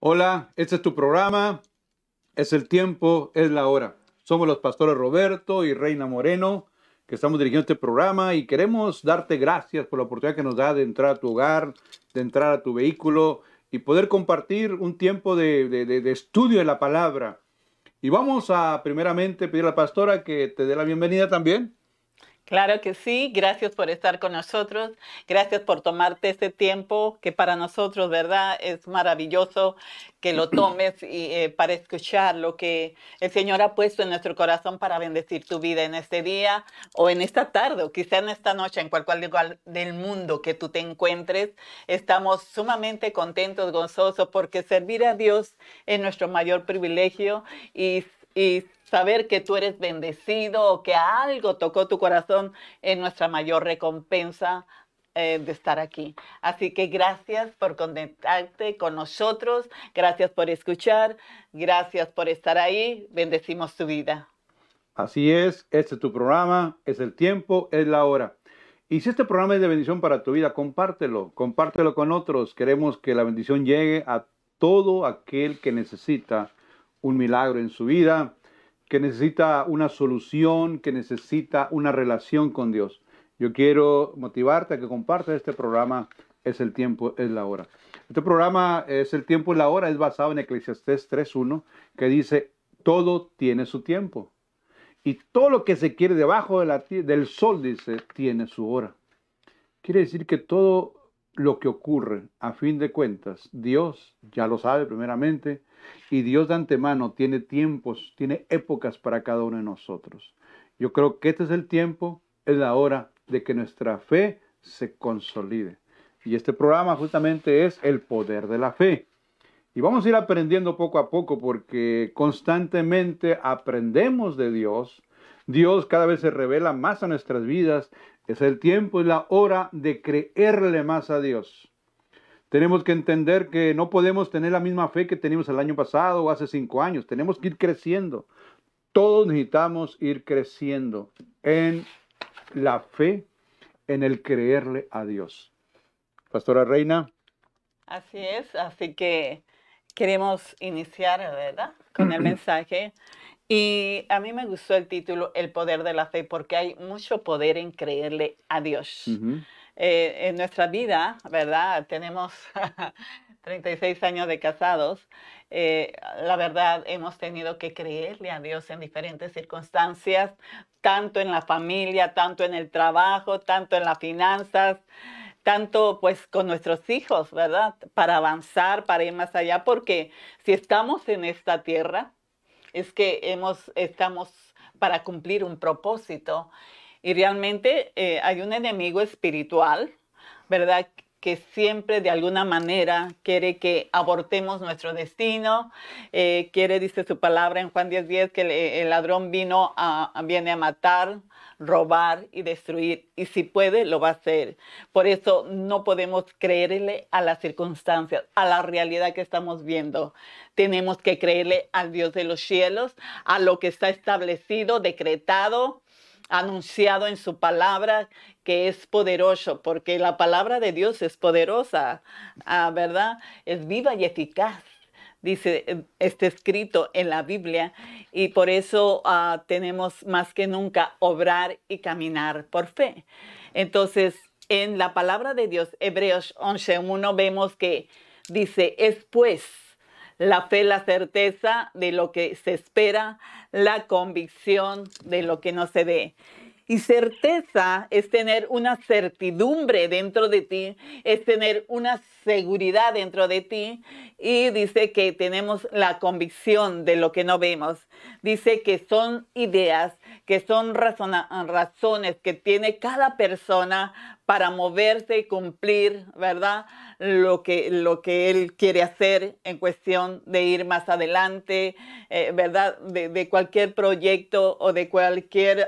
Hola, este es tu programa, es el tiempo, es la hora. Somos los pastores Roberto y Reina Moreno, que estamos dirigiendo este programa y queremos darte gracias por la oportunidad que nos da de entrar a tu hogar, de entrar a tu vehículo y poder compartir un tiempo de, estudio de la palabra. Y vamos a primeramente pedir a la pastora que te dé la bienvenida también. Claro que sí, gracias por estar con nosotros, gracias por tomarte este tiempo que para nosotros, ¿verdad? Es maravilloso que lo tomes y, eh, para escuchar lo que el Señor ha puesto en nuestro corazón para bendecir tu vida en este día o en esta tarde o quizá en esta noche, en cualquier lugar del mundo que tú te encuentres. Estamos sumamente contentos, gozosos, porque servir a Dios es nuestro mayor privilegio y y saber que tú eres bendecido o que algo tocó tu corazón es nuestra mayor recompensa eh, de estar aquí. Así que gracias por conectarte con nosotros, gracias por escuchar, gracias por estar ahí, bendecimos tu vida. Así es, este es tu programa, es el tiempo, es la hora. Y si este programa es de bendición para tu vida, compártelo, compártelo con otros. Queremos que la bendición llegue a todo aquel que necesita un milagro en su vida, que necesita una solución, que necesita una relación con Dios. Yo quiero motivarte a que compartas este programa, es el tiempo, es la hora. Este programa es el tiempo es la hora, es basado en Eclesiastés 3.1, que dice, todo tiene su tiempo. Y todo lo que se quiere debajo del sol, dice, tiene su hora. Quiere decir que todo lo que ocurre. A fin de cuentas, Dios ya lo sabe primeramente y Dios de antemano tiene tiempos, tiene épocas para cada uno de nosotros. Yo creo que este es el tiempo, es la hora de que nuestra fe se consolide. Y este programa justamente es el poder de la fe. Y vamos a ir aprendiendo poco a poco porque constantemente aprendemos de Dios. Dios cada vez se revela más a nuestras vidas. Es el tiempo y la hora de creerle más a Dios. Tenemos que entender que no podemos tener la misma fe que teníamos el año pasado o hace cinco años. Tenemos que ir creciendo. Todos necesitamos ir creciendo en la fe, en el creerle a Dios. Pastora Reina. Así es, así que queremos iniciar, ¿verdad? Con el mensaje y a mí me gustó el título El poder de la fe, porque hay mucho poder en creerle a Dios. Eh, en nuestra vida, ¿verdad? Tenemos 36 años de casados. Eh, la verdad, hemos tenido que creerle a Dios en diferentes circunstancias, tanto en la familia, tanto en el trabajo, tanto en las finanzas tanto pues con nuestros hijos, ¿verdad? Para avanzar, para ir más allá, porque si estamos en esta tierra, es que estamos para cumplir un propósito y realmente eh, hay un enemigo espiritual, ¿verdad? que siempre de alguna manera quiere que abortemos nuestro destino, eh, quiere, dice su palabra en Juan 10.10, que el, ladrón vino a, viene a matar, robar y destruir. Y si puede, lo va a hacer. Por eso no podemos creerle a las circunstancias, a la realidad que estamos viendo. Tenemos que creerle al Dios de los cielos, a lo que está establecido, decretado anunciado en su palabra que es poderoso, porque la palabra de Dios es poderosa, ah, ¿verdad? Es viva y eficaz dice, em, está escrito en la Biblia y por eso ah, tenemos más que nunca obrar y caminar por fe. Entonces, en la palabra de Dios, Hebreos 11.1, vemos que dice, es pues la fe, la certeza de lo que se espera, la convicción de lo que no se ve. Y certeza es tener una certidumbre dentro de ti, es tener una seguridad dentro de ti. Y dice que tenemos la convicción de lo que no vemos. Dice que son ideas, que son razones que tiene cada persona para moverse y cumplir, ¿verdad? Lo que, lo que él quiere hacer en cuestión de ir más adelante, eh, ¿verdad? De, cualquier proyecto o de cualquier...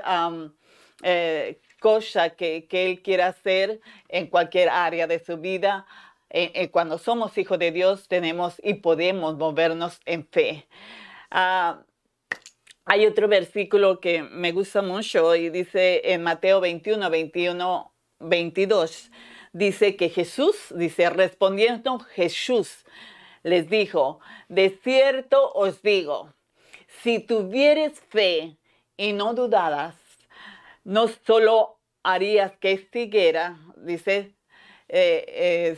Eh, cosa que, Él quiera hacer en cualquier área de su vida. Eh, eh, cuando somos hijos de Dios tenemos y podemos movernos en fe. Ah, hay otro versículo que me gusta mucho y dice en Mateo 21, 21, 22, dice que Jesús, dice respondiendo Jesús, les dijo, de cierto os digo, si tuvieres fe y no dudadas, no solo harías que higuera, dice, eh,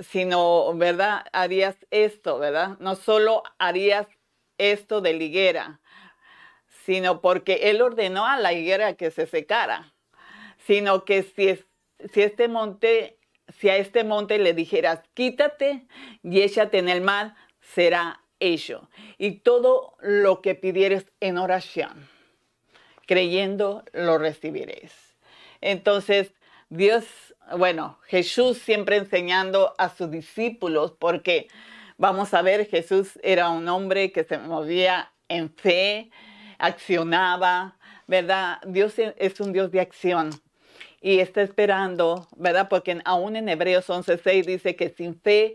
sino, ¿verdad? Harías esto, ¿verdad? No solo harías esto de la higuera, sino porque él ordenó a la higuera que se secara, sino que si, si este monte, si a este monte le dijeras, quítate y échate en el mar, será ello Y todo lo que pidieres en oración creyendo lo recibiréis. Entonces, Dios, bueno, Jesús siempre enseñando a sus discípulos, porque vamos a ver, Jesús era un hombre que se movía en fe, accionaba, ¿verdad? Dios e, es un Dios de acción y está esperando, ¿verdad? Porque aún en Hebreos 11:6 dice que sin fe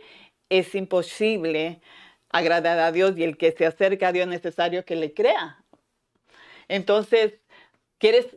es imposible agradar a Dios y el que se acerca a Dios es necesario que le crea entonces,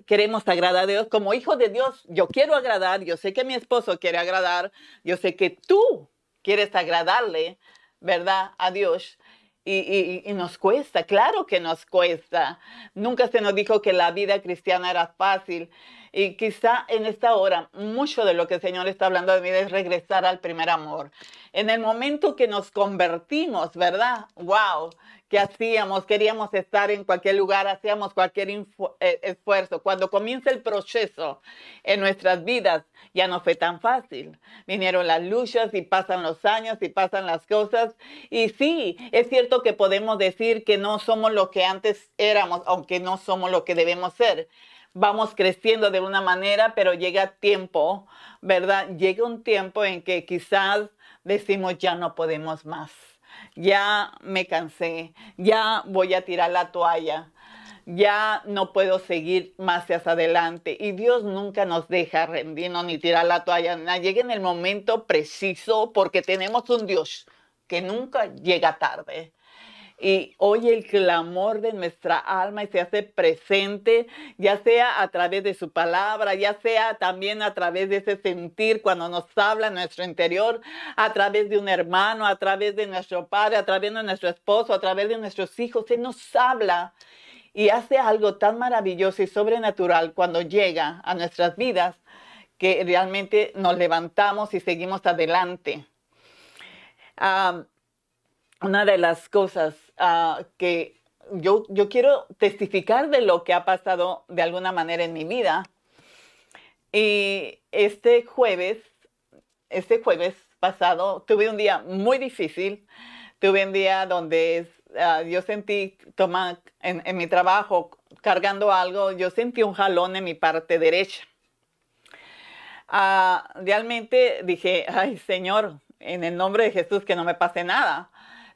queremos agradar a Dios. Como hijo de Dios, yo quiero agradar, yo sé que mi esposo quiere agradar, yo sé que tú quieres agradarle, ¿verdad? A Dios. Y, y nos cuesta, claro que nos cuesta. Nunca se nos dijo que la vida cristiana era fácil. Y quizá en esta hora, mucho de lo que el Señor está hablando de mí es regresar al primer amor. En el momento que nos convertimos, ¿verdad? ¡Wow! que hacíamos, queríamos estar en cualquier lugar, hacíamos cualquier eh, esfuerzo. Cuando comienza el proceso en nuestras vidas, ya no fue tan fácil. Vinieron las luchas y pasan los años y pasan las cosas. Y sí, es cierto que podemos decir que no somos lo que antes éramos, aunque no somos lo que debemos ser. Vamos creciendo de una manera, pero llega tiempo, ¿verdad? Llega un tiempo en que quizás decimos ya no podemos más ya me cansé, ya voy a tirar la toalla, ya no puedo seguir más hacia adelante. Y Dios nunca nos deja rendirnos ni tirar la toalla. Llega en el momento preciso porque tenemos un Dios que nunca llega tarde y oye el clamor de nuestra alma y se hace presente, ya sea a través de su palabra, ya sea también a través de ese sentir cuando nos habla en nuestro interior, a través de un hermano, a través de nuestro padre, a través de nuestro esposo, a través de nuestros hijos. Él nos habla y hace algo tan maravilloso y sobrenatural cuando llega a nuestras vidas que realmente nos levantamos y seguimos adelante una de las cosas ah, que yo, yo, quiero testificar de lo que ha pasado de alguna manera en mi vida. Y este jueves, este jueves pasado, tuve un día muy difícil. Tuve un día donde ah, yo sentí, toma, en, mi trabajo, cargando algo, yo sentí un jalón en mi parte derecha. Ah, realmente dije, ay Señor, en el nombre de Jesús que no me pase nada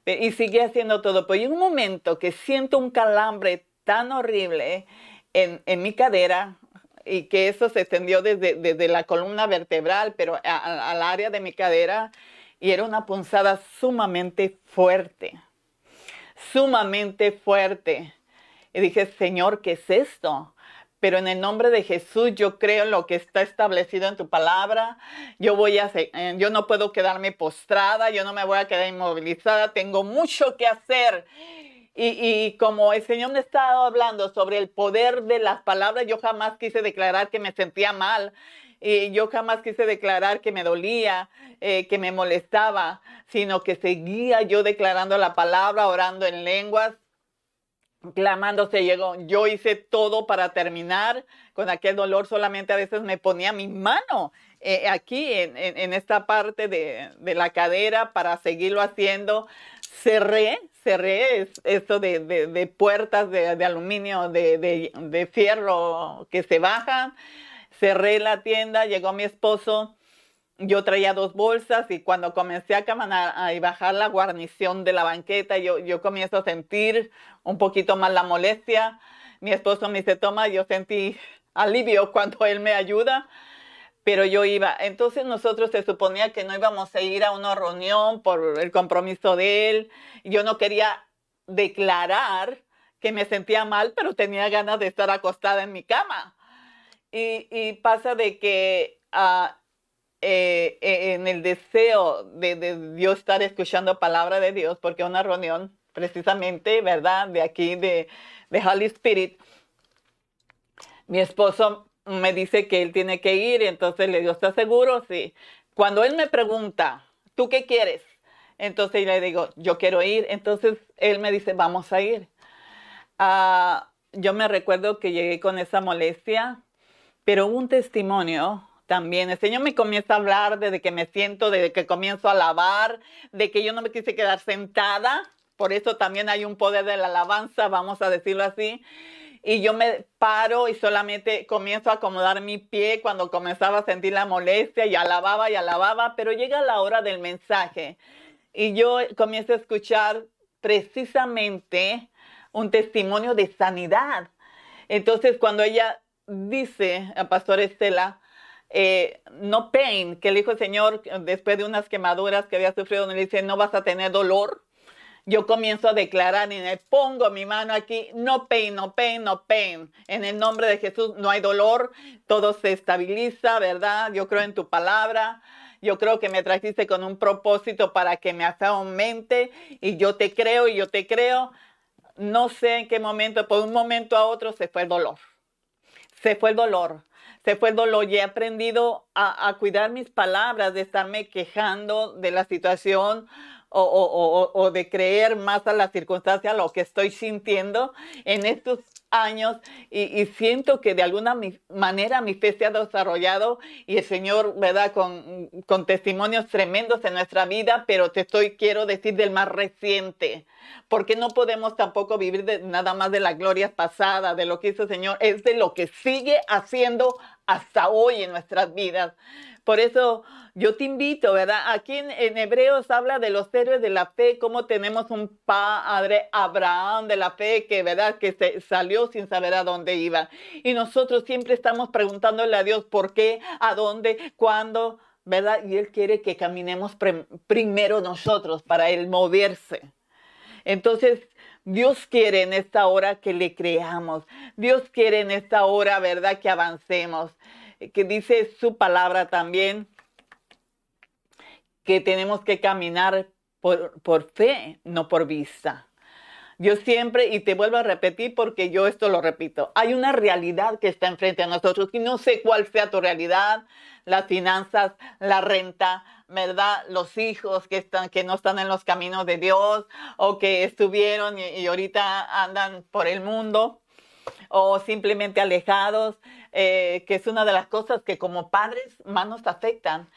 y seguí haciendo todo. Pero hay un momento que siento un calambre tan horrible en, mi cadera y que eso se extendió desde, la columna vertebral, pero al área de mi cadera y era una punzada sumamente fuerte, sumamente fuerte. Y dije, Señor, ¿qué es esto? pero en el nombre de Jesús yo creo en lo que está establecido en tu palabra. Yo voy a eh, yo no puedo quedarme postrada, yo no me voy a quedar inmovilizada, tengo mucho que hacer. Y, como el Señor me estaba hablando sobre el poder de las palabras, yo jamás quise declarar que me sentía mal. Y yo jamás quise declarar que me dolía, eh, que me molestaba, sino que seguía yo declarando la palabra, orando en lenguas, clamándose, llegó. Yo hice todo para terminar con aquel dolor, solamente a veces me ponía mi mano eh, eh, aquí en, esta parte de, la cadera para seguirlo haciendo. Cerré, cerré esto de, de puertas de, aluminio, de, fierro que se bajan. Cerré la tienda, llegó mi esposo yo traía dos bolsas y cuando comencé a caminar y bajar la guarnición de la banqueta, yo, comienzo a sentir un poquito más la molestia. Mi esposo me dice, toma, yo sentí alivio cuando él me ayuda, pero yo iba. Entonces nosotros se suponía que no íbamos a ir a una reunión por el compromiso de él. Yo no quería declarar que me sentía mal, pero tenía ganas de estar acostada en mi cama. Y, pasa de que... Ah, eh, eh, en el deseo de, Dios estar escuchando palabra de Dios, porque una reunión precisamente, ¿verdad? De aquí, de, de Holy Spirit, mi esposo me dice que él tiene que ir, entonces le digo, ¿estás seguro? Sí. Cuando él me pregunta, ¿tú qué quieres? Entonces le digo, yo quiero ir. Entonces él me dice, vamos a ir. Ah, yo me recuerdo que llegué con esa molestia, pero un testimonio también el este Señor me comienza a hablar desde que me siento, desde que comienzo a alabar, de que yo no me quise quedar sentada. Por eso también hay un poder de la alabanza, vamos a decirlo así. Y yo me paro y solamente comienzo a acomodar mi pie cuando comenzaba a sentir la molestia y alababa y alababa, pero llega la hora del mensaje y yo comienzo a escuchar precisamente un testimonio de sanidad. Entonces cuando ella dice, a ah, Pastor Estela, eh, no pain, que el Hijo el Señor después de unas quemaduras que había sufrido, le dice, no vas a tener dolor. Yo comienzo a declarar y pongo mi mano aquí, no pain, no pain, no pain. En el nombre de Jesús no hay dolor, todo se estabiliza, ¿verdad? Yo creo en tu palabra. Yo creo que me trajiste con un propósito para que me haga mente y yo te creo y yo te creo. No sé en qué momento, por un momento a otro se fue el dolor. Se fue el dolor se fue el dolor y he aprendido a, cuidar mis palabras, de estarme quejando de la situación o, de creer más a las circunstancias, lo que estoy sintiendo en estos años y, siento que de alguna manera mi fe se ha desarrollado y el Señor, ¿verdad? Con, con testimonios tremendos en nuestra vida, pero te estoy, quiero decir, del más reciente, porque no podemos tampoco vivir de, nada más de las glorias pasadas, de lo que hizo el Señor, es de lo que sigue haciendo hasta hoy en nuestras vidas. Por eso yo te invito, ¿verdad? Aquí en, en, Hebreos habla de los héroes de la fe, cómo tenemos un padre Abraham de la fe que, ¿verdad? Que se salió sin saber a dónde iba. Y nosotros siempre estamos preguntándole a Dios por qué, a dónde, cuándo, ¿verdad? Y Él quiere que caminemos primero nosotros para Él moverse. Entonces, Dios quiere en esta hora que le creamos. Dios quiere en esta hora, ¿verdad? Que avancemos. Eh, que dice su palabra también que tenemos que caminar por, fe, no por vista. Yo siempre, y te vuelvo a repetir porque yo esto lo repito, hay una realidad que está enfrente a nosotros y no sé cuál sea tu realidad, las finanzas, la renta, ¿verdad? Los hijos que, están, que no están en los caminos de Dios o que estuvieron y, ahorita andan por el mundo o simplemente alejados, eh, que es una de las cosas que como padres más nos afectan.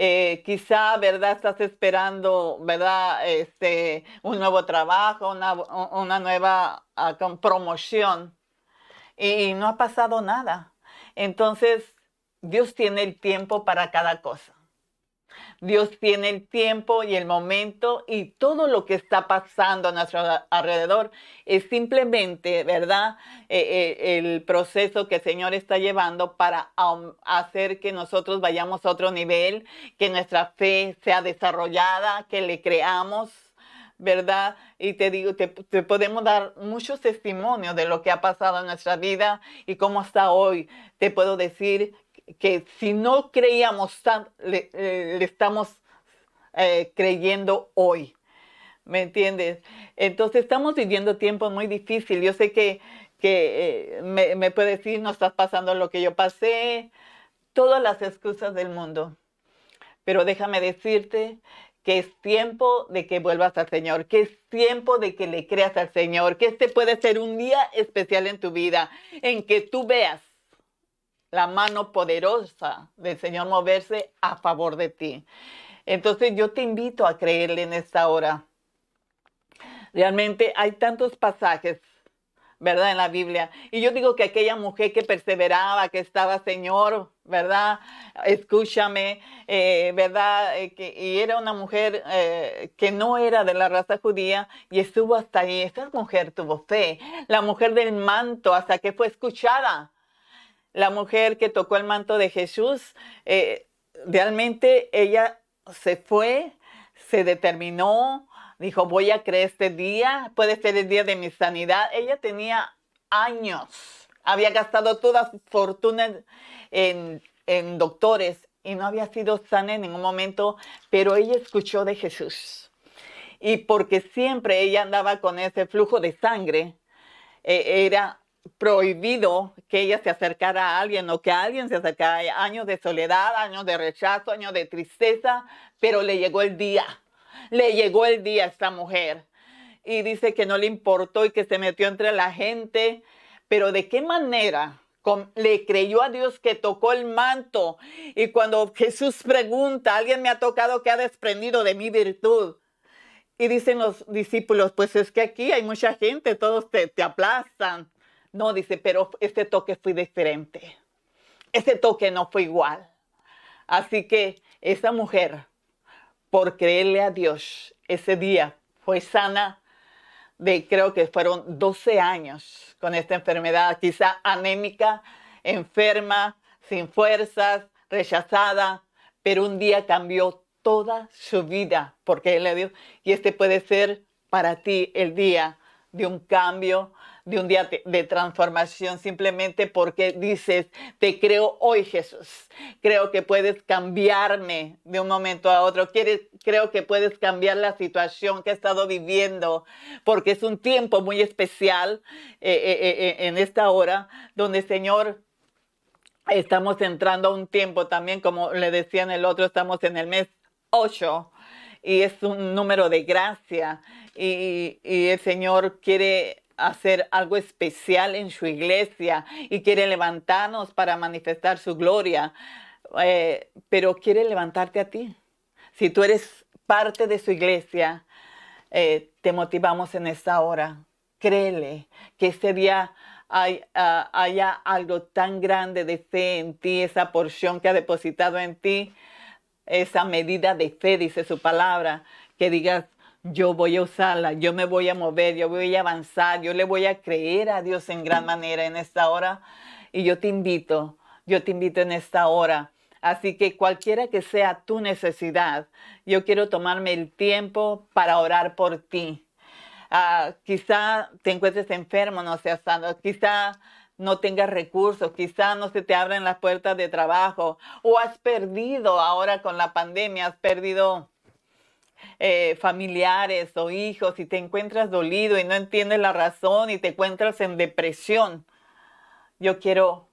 Eh, quizá, ¿verdad? Estás esperando, ¿verdad? Este, un nuevo trabajo, una, nueva ah, promoción y no ha pasado nada. Entonces, Dios tiene el tiempo para cada cosa. Dios tiene el tiempo y el momento y todo lo que está pasando a nuestro alrededor es simplemente, ¿verdad? Eh, eh, el proceso que el Señor está llevando para hacer que nosotros vayamos a otro nivel, que nuestra fe sea desarrollada, que le creamos. ¿verdad? Y te digo, te, podemos dar muchos testimonios de lo que ha pasado en nuestra vida y cómo está hoy. Te puedo decir que si no creíamos eh, le, estamos eh, creyendo hoy. ¿Me entiendes? Entonces estamos viviendo tiempos muy difíciles. Yo sé que, que eh, me, me, puede decir, no estás pasando lo que yo pasé, todas las excusas del mundo. Pero déjame decirte que es tiempo de que vuelvas al Señor, que es tiempo de que le creas al Señor, que este puede ser un día especial en tu vida, en que tú veas la mano poderosa del Señor moverse a favor de ti. Entonces yo te invito a creerle en esta hora. Realmente hay tantos pasajes, ¿verdad? En la Biblia. Y yo digo que aquella mujer que perseveraba, que estaba, Señor, ¿verdad? Escúchame, eh, ¿verdad? Eh, y era una mujer eh, que no era de la raza judía y estuvo hasta ahí. Esta mujer tuvo fe. La mujer del manto, hasta que fue escuchada la mujer que tocó el manto de Jesús, eh, realmente ella se fue, se determinó, dijo, voy a creer este día, puede ser el día de mi sanidad. Ella tenía años, había gastado toda su fortuna en, en doctores y no había sido sana en ningún momento, pero ella escuchó de Jesús. Y porque siempre ella andaba con ese flujo de sangre, eh, era prohibido que ella se acercara a alguien o que alguien se acercara. Años de soledad, años de rechazo, años de tristeza, pero le llegó el día. Le llegó el día a esta mujer. Y dice que no le importó y que se metió entre la gente. Pero de qué manera le creyó a Dios que tocó el manto. Y cuando Jesús pregunta, alguien me ha tocado que ha desprendido de mi virtud. Y dicen los discípulos, pues es que aquí hay mucha gente, todos te aplastan. No, dice, pero este toque fue diferente. Ese toque no fue igual. Así que esa mujer, por creerle a Dios, ese día fue sana de creo que fueron 12 años con esta enfermedad, quizá anémica, enferma, sin fuerzas, rechazada, pero un día cambió toda su vida porque él le dio. Y este puede ser para ti el día de un cambio de un día de transformación simplemente porque dices, te creo hoy Jesús, creo que puedes cambiarme de un momento a otro, creo que puedes cambiar la situación que he estado viviendo, porque es un tiempo muy especial eh, eh, eh, en esta hora donde Señor estamos entrando a un tiempo también, como le decía en el otro, estamos en el mes 8 y es un número de gracia y el Señor quiere hacer algo especial en su iglesia y quiere levantarnos para manifestar su gloria, eh, pero quiere levantarte a ti. Si tú eres parte de su iglesia, eh, te motivamos en esta hora. Créele que este día hay, ah, haya algo tan grande de fe en ti, esa porción que ha depositado en ti, esa medida de fe, dice su palabra, que digas, yo voy a usarla, yo me voy a mover, yo voy a avanzar, yo le voy a creer a Dios en gran manera en esta hora. Y yo te invito, yo te invito en esta hora. Así que cualquiera que sea tu necesidad, yo quiero tomarme el tiempo para orar por ti. Ah, quizá te encuentres enfermo, no seas sano, quizá no tengas recursos, quizá no se te abran las puertas de trabajo o has perdido ahora con la pandemia, has perdido eh, familiares o hijos y te encuentras dolido y no entiendes la razón y te encuentras en depresión, yo quiero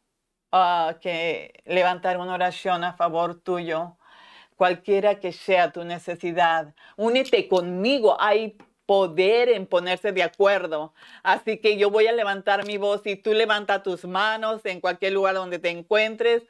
ah, que levantar una oración a favor tuyo, cualquiera que sea tu necesidad. Únete conmigo, hay poder en ponerse de acuerdo. Así que yo voy a levantar mi voz y tú levanta tus manos en cualquier lugar donde te encuentres,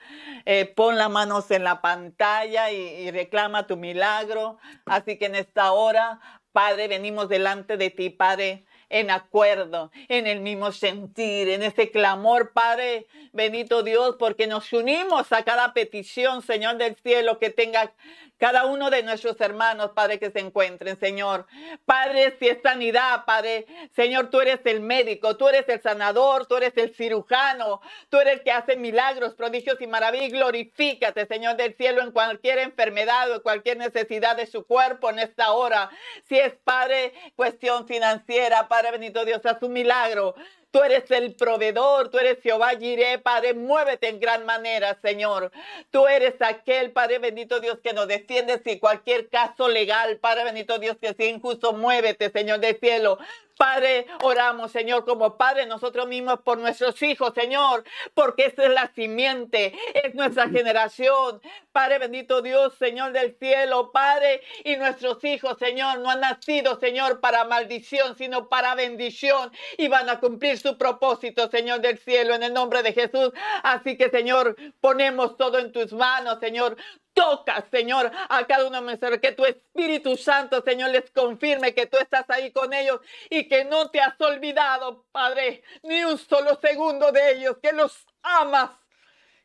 eh, pon las manos en la pantalla y, reclama tu milagro. Así que en esta hora, Padre, venimos delante de ti, Padre en acuerdo, en el mismo sentir, en ese clamor, Padre, bendito Dios, porque nos unimos a cada petición, Señor del cielo, que tenga cada uno de nuestros hermanos, Padre, que se encuentren, Señor. Padre, si es sanidad, Padre, Señor, tú eres el médico, tú eres el sanador, tú eres el cirujano, tú eres el que hace milagros, prodigios y maravillas. Glorifícate, Señor del cielo, en cualquier enfermedad o cualquier necesidad de su cuerpo en esta hora. Si es, Padre, cuestión financiera, Padre bendito Dios, haz un milagro. Tú eres el proveedor, tú eres Jehová Jireh, Padre, muévete en gran manera, Señor. Tú eres aquel, Padre bendito Dios, que nos defiende si cualquier caso legal, Padre bendito Dios, que sea injusto, muévete, Señor del cielo. Padre, oramos, Señor, como Padre, nosotros mismos por nuestros hijos, Señor, porque esta es la simiente, es nuestra mm. generación. Padre bendito Dios, Señor del cielo, Padre, y nuestros hijos, Señor, no han nacido, Señor, para maldición, sino para bendición, y van a cumplir su propósito, Señor del cielo, en el nombre de Jesús. Así que, Señor, ponemos todo en tus manos, Señor. Toca, Señor, a cada uno, de nosotros, que tu Espíritu Santo, Señor, les confirme que tú estás ahí con ellos y que no te has olvidado, Padre, ni un solo segundo de ellos, que los amas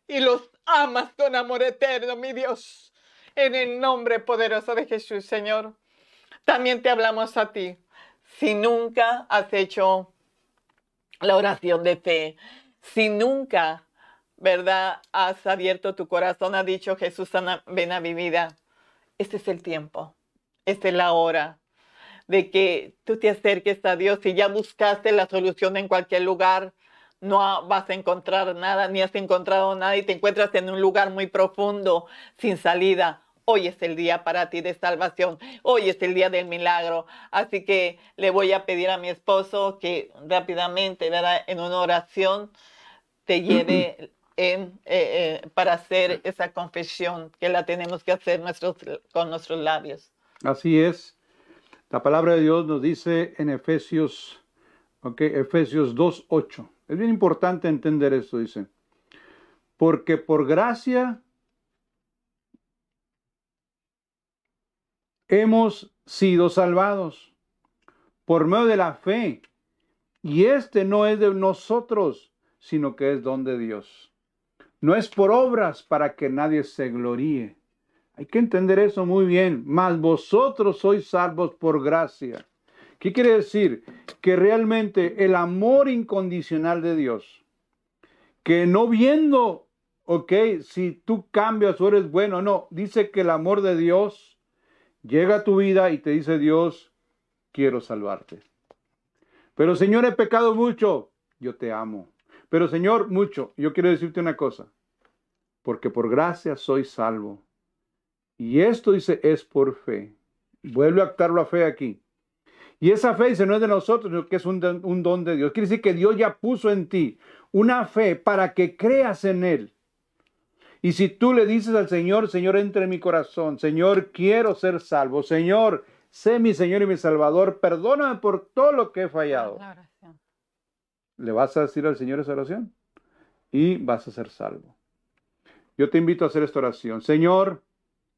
y los amas con amor eterno, mi Dios. En el nombre poderoso de Jesús, Señor. También te hablamos a ti. Si nunca has hecho la oración de fe, si nunca, ¿verdad? Has abierto tu corazón, ha dicho Jesús, ven a mi vida. Este es el tiempo, esta es la hora de que tú te acerques a Dios. Si ya buscaste la solución en cualquier lugar, no vas a encontrar nada, ni has encontrado nada y te encuentras en un lugar muy profundo, sin salida. Hoy es el día para ti de salvación, hoy es el día del milagro. Así que le voy a pedir a mi esposo que rápidamente, ¿verdad? En una oración te lleve eh, eh, para hacer ah. esa confesión que la tenemos que hacer nuestros, con nuestros labios. Así es. La palabra de Dios nos dice en Efesios, okay, Efesios 2.8. Es bien importante entender esto, dice. Porque por gracia hemos sido salvados por medio de la fe. Y este no es de nosotros, sino que es don de Dios. No es por obras para que nadie se gloríe. Hay que entender eso muy bien. Mas vosotros sois salvos por gracia ¿Qué quiere decir? Que realmente el amor incondicional de Dios, que no viendo, ok, si tú cambias o eres bueno, no, dice que el amor de Dios llega a tu vida y te dice Dios, quiero salvarte. Pero Señor, he pecado mucho, yo te amo. Pero Señor, mucho, yo quiero decirte una cosa, porque por gracia soy salvo. Y esto dice, es por fe. Vuelve a actar la fe aquí. Y esa fe dice, no es de nosotros, sino que es un don, de Dios. Quiere decir que Dios ya puso en ti una fe para que creas en Él. Y si tú le dices al Señor, Señor, entre en mi corazón, Señor, quiero ser salvo, Señor, sé mi Señor y mi Salvador, perdóname por todo lo que he fallado. Le vas a decir al Señor esa oración y vas a ser salvo. Yo te invito a hacer esta oración. Señor,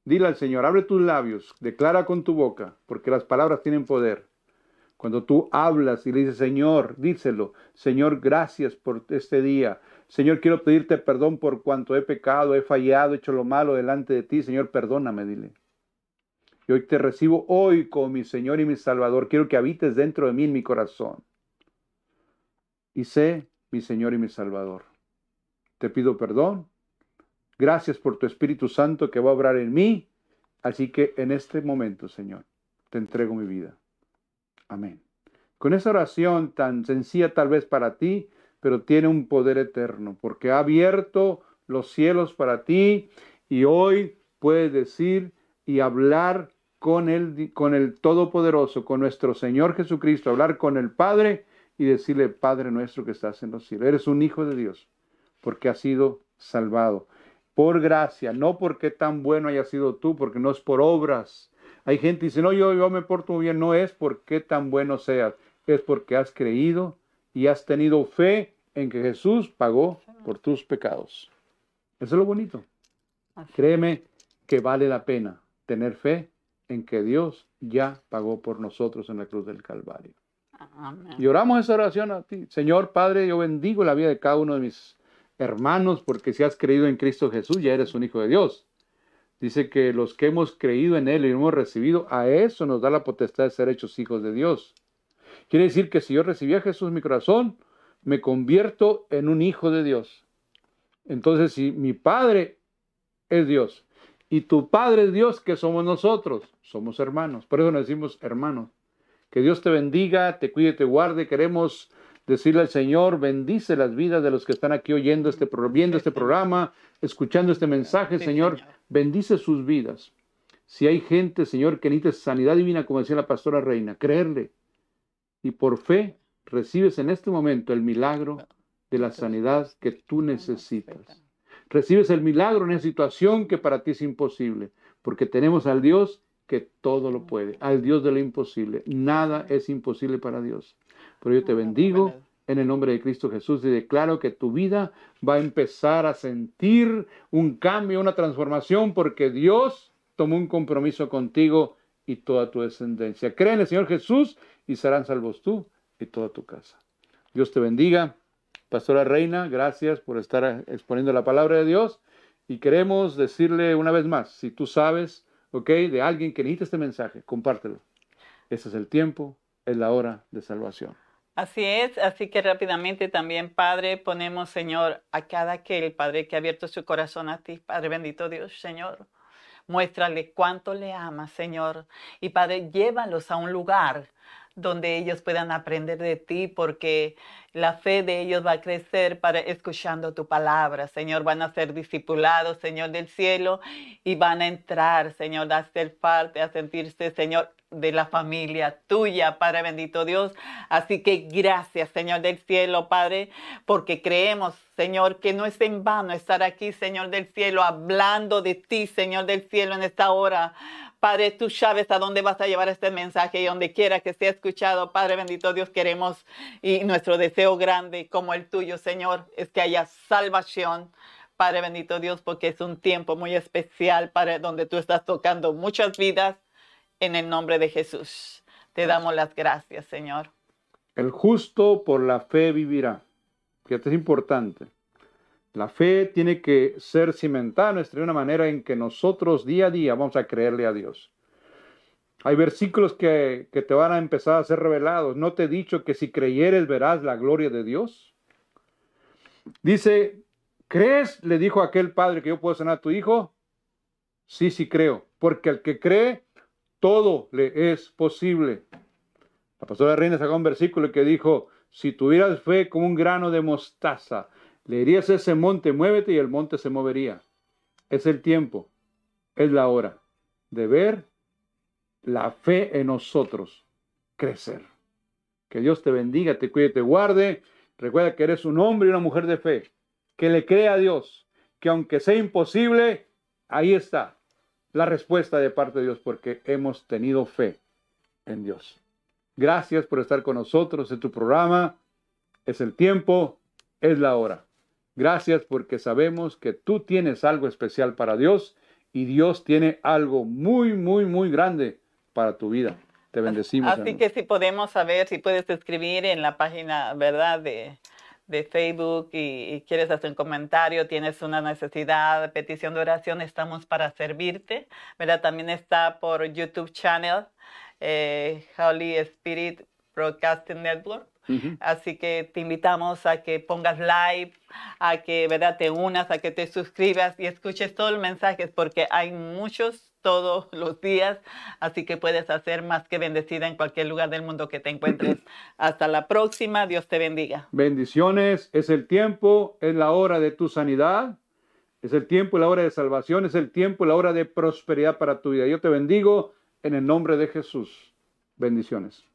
dile al Señor, abre tus labios, declara con tu boca, porque las palabras tienen poder. Cuando tú hablas y le dices, Señor, díselo, Señor, gracias por este día. Señor, quiero pedirte perdón por cuanto he pecado, he fallado, he hecho lo malo delante de ti. Señor, perdóname, dile. Y hoy te recibo hoy como mi Señor y mi Salvador. Quiero que habites dentro de mí en mi corazón. Y sé mi Señor y mi Salvador. Te pido perdón. Gracias por tu Espíritu Santo que va a obrar en mí. Así que en este momento, Señor, te entrego mi vida. Amén. Con esa oración tan sencilla tal vez para ti, pero tiene un poder eterno, porque ha abierto los cielos para ti y hoy puedes decir y hablar con el, con el Todopoderoso, con nuestro Señor Jesucristo, hablar con el Padre y decirle, Padre nuestro que estás en los cielos, eres un hijo de Dios, porque has sido salvado por gracia, no porque tan bueno hayas sido tú, porque no es por obras, hay gente que dice, no, yo, yo me porto muy bien. No es porque tan bueno seas, es porque has creído y has tenido fe en que Jesús pagó por tus pecados. Eso es lo bonito. Créeme que vale la pena tener fe en que Dios ya pagó por nosotros en la cruz del Calvario. Y oramos esa oración a ti. Señor Padre, yo bendigo la vida de cada uno de mis hermanos porque si has creído en Cristo Jesús ya eres un hijo de Dios. Dice que los que hemos creído en Él y hemos recibido, a eso nos da la potestad de ser hechos hijos de Dios. Quiere decir que si yo recibí a Jesús en mi corazón, me convierto en un hijo de Dios. Entonces, si mi Padre es Dios y tu Padre es Dios, ¿qué somos nosotros? Somos hermanos. Por eso nos decimos hermanos. Que Dios te bendiga, te cuide, te guarde. Queremos decirle al Señor, bendice las vidas de los que están aquí oyendo este, viendo este programa, escuchando este mensaje, Señor, bendice sus vidas. Si hay gente, Señor, que necesita sanidad divina, como decía la pastora Reina, creerle. Y por fe recibes en este momento el milagro de la sanidad que tú necesitas. Recibes el milagro en esa situación que para ti es imposible, porque tenemos al Dios que todo lo puede, al Dios de lo imposible. Nada es imposible para Dios. Pero yo te bendigo en el nombre de Cristo Jesús y declaro que tu vida va a empezar a sentir un cambio, una transformación, porque Dios tomó un compromiso contigo y toda tu descendencia. Cree en el Señor Jesús y serán salvos tú y toda tu casa. Dios te bendiga. Pastora Reina, gracias por estar exponiendo la palabra de Dios. Y queremos decirle una vez más, si tú sabes, ok, de alguien que necesita este mensaje, compártelo. Este es el tiempo, es la hora de salvación. Así es, así que rápidamente también, Padre, ponemos, Señor, a cada aquel, Padre, que ha abierto su corazón a ti, Padre bendito Dios, Señor. Muéstrale cuánto le amas, Señor. Y Padre, llévalos a un lugar donde ellos puedan aprender de ti, porque la fe de ellos va a crecer para escuchando tu palabra, Señor. Van a ser discipulados, Señor del cielo, y van a entrar, Señor, a ser parte, a sentirse, Señor, de la familia tuya, Padre bendito Dios. Así que gracias, Señor del cielo, Padre, porque creemos, Señor, que no es en vano estar aquí, Señor del cielo, hablando de ti, Señor del cielo, en esta hora, Padre, tú sabes a dónde vas a llevar este mensaje y donde quiera que sea escuchado. Padre bendito Dios, queremos y nuestro deseo grande como el tuyo, Señor, es que haya salvación. Padre bendito Dios, porque es un tiempo muy especial, para donde tú estás tocando muchas vidas en el nombre de Jesús. Te damos las gracias, Señor. El justo por la fe vivirá. Fíjate, es importante. La fe tiene que ser cimentada nuestra de una manera en que nosotros día a día vamos a creerle a Dios. Hay versículos que, que te van a empezar a ser revelados. ¿No te he dicho que si creyeres verás la gloria de Dios? Dice, ¿crees? Le dijo aquel padre que yo puedo sanar a tu hijo. Sí, sí creo, porque al que cree, todo le es posible. La pastora Reina sacó un versículo que dijo, si tuvieras fe como un grano de mostaza, le dirías ese monte, muévete y el monte se movería. Es el tiempo, es la hora de ver la fe en nosotros crecer. Que Dios te bendiga, te cuide, te guarde. Recuerda que eres un hombre y una mujer de fe, que le crea a Dios, que aunque sea imposible, ahí está la respuesta de parte de Dios, porque hemos tenido fe en Dios. Gracias por estar con nosotros en tu programa. Es el tiempo, es la hora. Gracias porque sabemos que tú tienes algo especial para Dios y Dios tiene algo muy, muy, muy grande para tu vida. Te bendecimos. Así que si podemos saber, si puedes escribir en la página, ¿verdad? De, Facebook y, quieres hacer un comentario, tienes una necesidad, petición de oración, estamos para servirte. ¿verdad? También está por YouTube Channel, eh, Holy Spirit Broadcasting Network. Así que te invitamos a que pongas like, a que ¿verdad? te unas, a que te suscribas y escuches todos los mensajes porque hay muchos todos los días, así que puedes hacer más que bendecida en cualquier lugar del mundo que te encuentres. Hasta la próxima, Dios te bendiga. Bendiciones, es el tiempo, es la hora de tu sanidad, es el tiempo y la hora de salvación, es el tiempo y la hora de prosperidad para tu vida. Yo te bendigo en el nombre de Jesús. Bendiciones.